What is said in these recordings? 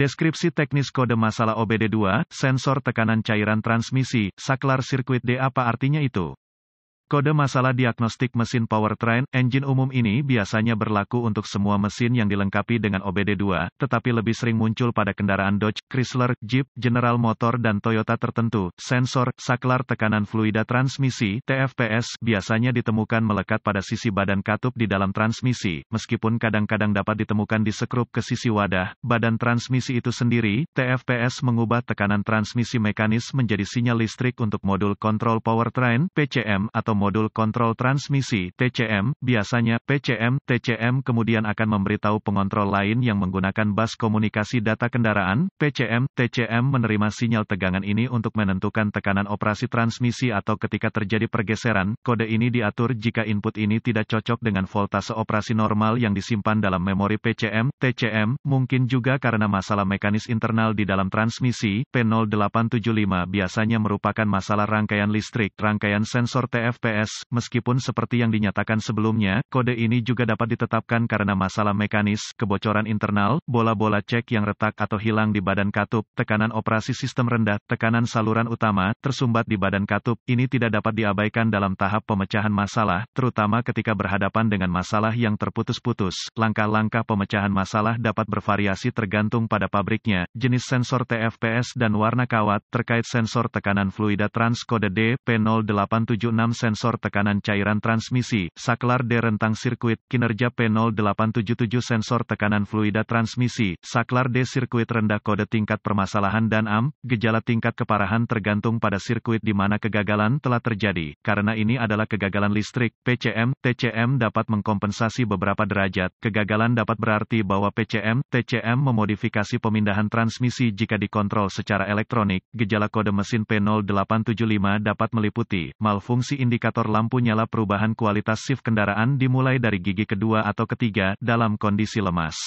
Deskripsi teknis kode masalah OBD2, sensor tekanan cairan transmisi, saklar sirkuit D apa artinya itu? Kode masalah diagnostik mesin powertrain engine umum ini biasanya berlaku untuk semua mesin yang dilengkapi dengan OBD2, tetapi lebih sering muncul pada kendaraan Dodge, Chrysler, Jeep, General Motor dan Toyota tertentu. Sensor saklar tekanan fluida transmisi TFPS biasanya ditemukan melekat pada sisi badan katup di dalam transmisi, meskipun kadang-kadang dapat ditemukan di sekrup ke sisi wadah. Badan transmisi itu sendiri, TFPS mengubah tekanan transmisi mekanis menjadi sinyal listrik untuk modul kontrol powertrain PCM atau atau modul kontrol transmisi TCM, biasanya PCM, TCM kemudian akan memberitahu pengontrol lain yang menggunakan bus komunikasi data kendaraan, PCM, TCM menerima sinyal tegangan ini untuk menentukan tekanan operasi transmisi atau ketika terjadi pergeseran, kode ini diatur jika input ini tidak cocok dengan voltase operasi normal yang disimpan dalam memori PCM, TCM, mungkin juga karena masalah mekanis internal di dalam transmisi, P0875 biasanya merupakan masalah rangkaian listrik, rangkaian sensor TFT meskipun seperti yang dinyatakan sebelumnya, kode ini juga dapat ditetapkan karena masalah mekanis, kebocoran internal, bola-bola cek yang retak atau hilang di badan katup, tekanan operasi sistem rendah, tekanan saluran utama, tersumbat di badan katup, ini tidak dapat diabaikan dalam tahap pemecahan masalah, terutama ketika berhadapan dengan masalah yang terputus-putus. Langkah-langkah pemecahan masalah dapat bervariasi tergantung pada pabriknya, jenis sensor TFPS dan warna kawat, terkait sensor tekanan fluida trans kode D, P0876 sensor sensor tekanan cairan transmisi, saklar D rentang sirkuit, kinerja P0877 sensor tekanan fluida transmisi, saklar D sirkuit rendah kode tingkat permasalahan dan AM, gejala tingkat keparahan tergantung pada sirkuit di mana kegagalan telah terjadi, karena ini adalah kegagalan listrik, PCM, TCM dapat mengkompensasi beberapa derajat, kegagalan dapat berarti bahwa PCM, TCM memodifikasi pemindahan transmisi jika dikontrol secara elektronik, gejala kode mesin P0875 dapat meliputi, malfungsi indikator indikator lampu nyala perubahan kualitas shift kendaraan dimulai dari gigi kedua atau ketiga dalam kondisi lemas.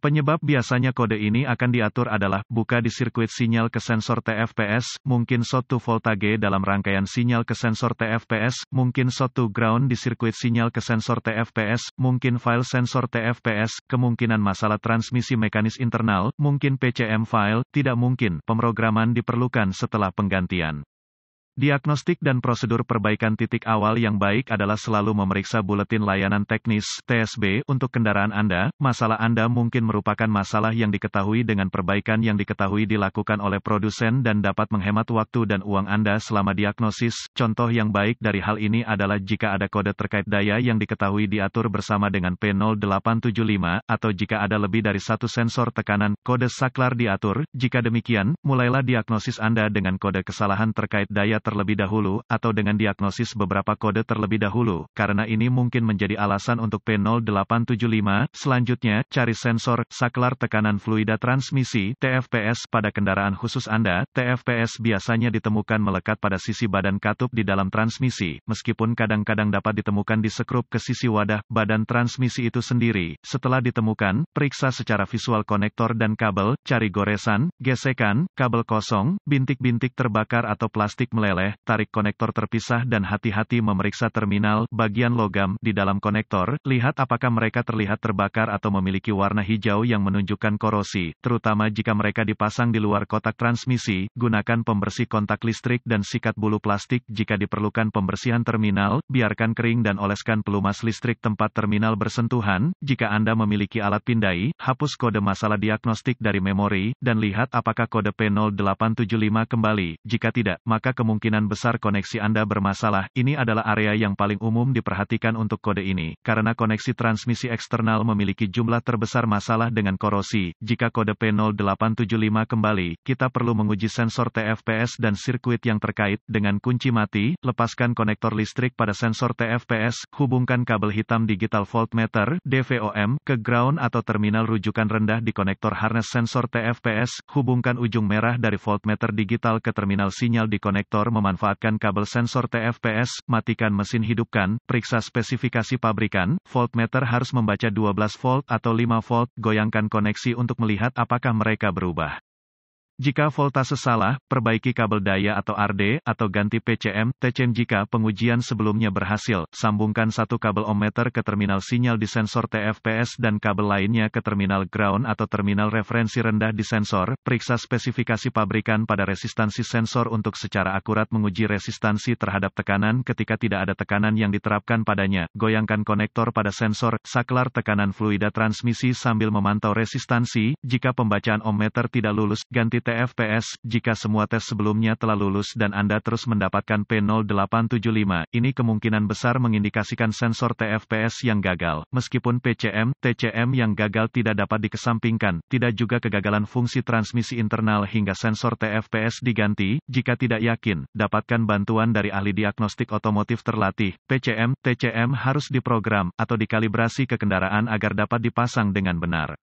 Penyebab biasanya kode ini akan diatur adalah buka di sirkuit sinyal ke sensor TFPS, mungkin satu voltage dalam rangkaian sinyal ke sensor TFPS, mungkin satu ground di sirkuit sinyal ke sensor TFPS, mungkin file sensor TFPS, kemungkinan masalah transmisi mekanis internal, mungkin PCM file, tidak mungkin pemrograman diperlukan setelah penggantian. Diagnostik dan prosedur perbaikan titik awal yang baik adalah selalu memeriksa buletin layanan teknis (TSB) untuk kendaraan Anda. Masalah Anda mungkin merupakan masalah yang diketahui dengan perbaikan yang diketahui dilakukan oleh produsen dan dapat menghemat waktu dan uang Anda selama diagnosis. Contoh yang baik dari hal ini adalah jika ada kode terkait daya yang diketahui diatur bersama dengan P0875 atau jika ada lebih dari satu sensor tekanan, kode saklar diatur. Jika demikian, mulailah diagnosis Anda dengan kode kesalahan terkait daya terlebih dahulu, atau dengan diagnosis beberapa kode terlebih dahulu, karena ini mungkin menjadi alasan untuk P0875. Selanjutnya, cari sensor, saklar tekanan fluida transmisi, TFPS, pada kendaraan khusus Anda. TFPS biasanya ditemukan melekat pada sisi badan katup di dalam transmisi, meskipun kadang-kadang dapat ditemukan di sekrup ke sisi wadah, badan transmisi itu sendiri. Setelah ditemukan, periksa secara visual konektor dan kabel, cari goresan, gesekan, kabel kosong, bintik-bintik terbakar atau plastik meleleh meleleh, tarik konektor terpisah dan hati-hati memeriksa terminal bagian logam di dalam konektor, lihat apakah mereka terlihat terbakar atau memiliki warna hijau yang menunjukkan korosi, terutama jika mereka dipasang di luar kotak transmisi, gunakan pembersih kontak listrik dan sikat bulu plastik jika diperlukan pembersihan terminal, biarkan kering dan oleskan pelumas listrik tempat terminal bersentuhan, jika Anda memiliki alat pindai, hapus kode masalah diagnostik dari memori, dan lihat apakah kode P0875 kembali, jika tidak, maka kemungkinan kemungkinan besar koneksi Anda bermasalah. Ini adalah area yang paling umum diperhatikan untuk kode ini, karena koneksi transmisi eksternal memiliki jumlah terbesar masalah dengan korosi. Jika kode P0875 kembali, kita perlu menguji sensor TFPS dan sirkuit yang terkait. Dengan kunci mati, lepaskan konektor listrik pada sensor TFPS, hubungkan kabel hitam digital voltmeter (DVOM) ke ground atau terminal rujukan rendah di konektor harness sensor TFPS, hubungkan ujung merah dari voltmeter digital ke terminal sinyal di konektor memanfaatkan kabel sensor TFPS, matikan mesin hidupkan, periksa spesifikasi pabrikan, voltmeter harus membaca 12 volt atau 5 volt, goyangkan koneksi untuk melihat apakah mereka berubah. Jika voltase salah, perbaiki kabel daya atau RD, atau ganti PCM, TCM jika pengujian sebelumnya berhasil, sambungkan satu kabel ohmmeter ke terminal sinyal di sensor TFPS dan kabel lainnya ke terminal ground atau terminal referensi rendah di sensor, periksa spesifikasi pabrikan pada resistansi sensor untuk secara akurat menguji resistansi terhadap tekanan ketika tidak ada tekanan yang diterapkan padanya, goyangkan konektor pada sensor, saklar tekanan fluida transmisi sambil memantau resistansi, jika pembacaan ohmmeter tidak lulus, ganti TFPS jika semua tes sebelumnya telah lulus dan Anda terus mendapatkan P0875, ini kemungkinan besar mengindikasikan sensor TFPS yang gagal. Meskipun PCM, TCM yang gagal tidak dapat dikesampingkan, tidak juga kegagalan fungsi transmisi internal hingga sensor TFPS diganti, jika tidak yakin, dapatkan bantuan dari ahli diagnostik otomotif terlatih. PCM, TCM harus diprogram, atau dikalibrasi ke kendaraan agar dapat dipasang dengan benar.